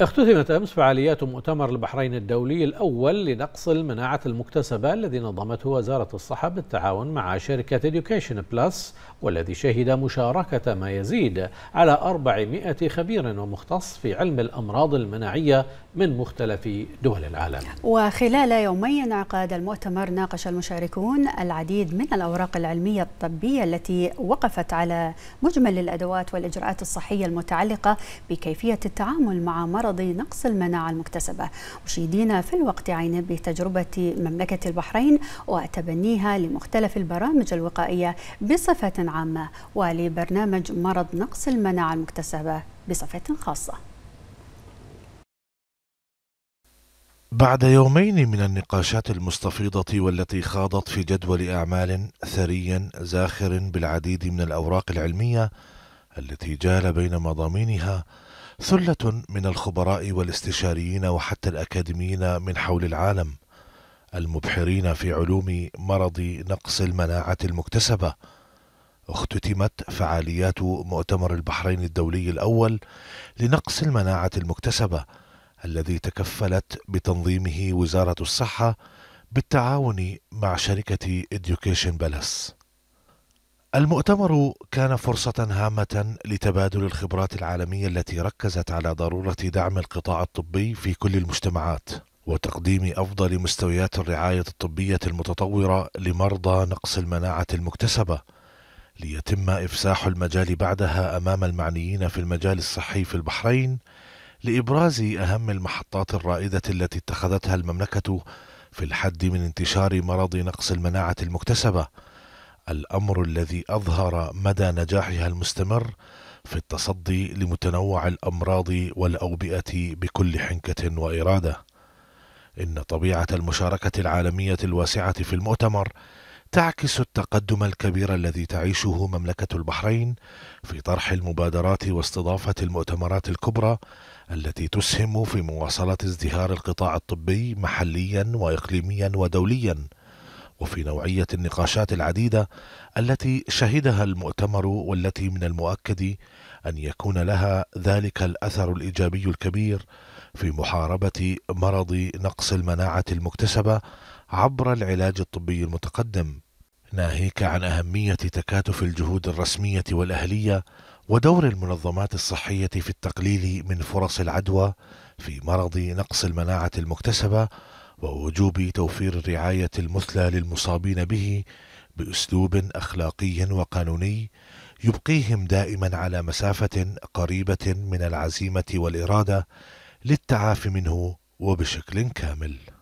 اختتمت أمس فعاليات مؤتمر البحرين الدولي الأول لنقص المناعة المكتسبة الذي نظمته وزارة الصحة بالتعاون مع شركة إديوكيشن بلس والذي شهد مشاركة ما يزيد على 400 خبير ومختص في علم الأمراض المناعية من مختلف دول العالم وخلال يومي انعقاد المؤتمر ناقش المشاركون العديد من الأوراق العلمية الطبية التي وقفت على مجمل الأدوات والإجراءات الصحية المتعلقة بكيفية التعامل مع مرض مرض نقص المناعة المكتسبة مشيدين في الوقت عينه بتجربة مملكة البحرين وتبنيها لمختلف البرامج الوقائية بصفة عامة ولبرنامج مرض نقص المناعة المكتسبة بصفة خاصة بعد يومين من النقاشات المستفيضة والتي خاضت في جدول أعمال ثري زاخر بالعديد من الأوراق العلمية التي جال بين مضامينها ثلة من الخبراء والاستشاريين وحتى الأكاديميين من حول العالم المبحرين في علوم مرض نقص المناعة المكتسبة اختتمت فعاليات مؤتمر البحرين الدولي الأول لنقص المناعة المكتسبة الذي تكفلت بتنظيمه وزارة الصحة بالتعاون مع شركة Education Palace المؤتمر كان فرصة هامة لتبادل الخبرات العالمية التي ركزت على ضرورة دعم القطاع الطبي في كل المجتمعات وتقديم أفضل مستويات الرعاية الطبية المتطورة لمرضى نقص المناعة المكتسبة ليتم إفساح المجال بعدها أمام المعنيين في المجال الصحي في البحرين لإبراز أهم المحطات الرائدة التي اتخذتها المملكة في الحد من انتشار مرض نقص المناعة المكتسبة الامر الذي اظهر مدى نجاحها المستمر في التصدي لمتنوع الامراض والاوبئه بكل حنكه واراده ان طبيعه المشاركه العالميه الواسعه في المؤتمر تعكس التقدم الكبير الذي تعيشه مملكه البحرين في طرح المبادرات واستضافه المؤتمرات الكبرى التي تسهم في مواصله ازدهار القطاع الطبي محليا واقليميا ودوليا وفي نوعية النقاشات العديدة التي شهدها المؤتمر والتي من المؤكد أن يكون لها ذلك الأثر الإيجابي الكبير في محاربة مرض نقص المناعة المكتسبة عبر العلاج الطبي المتقدم ناهيك عن أهمية تكاتف الجهود الرسمية والأهلية ودور المنظمات الصحية في التقليل من فرص العدوى في مرض نقص المناعة المكتسبة ووجوب توفير الرعاية المثلى للمصابين به بأسلوب أخلاقي وقانوني يبقيهم دائما على مسافة قريبة من العزيمة والإرادة للتعافي منه وبشكل كامل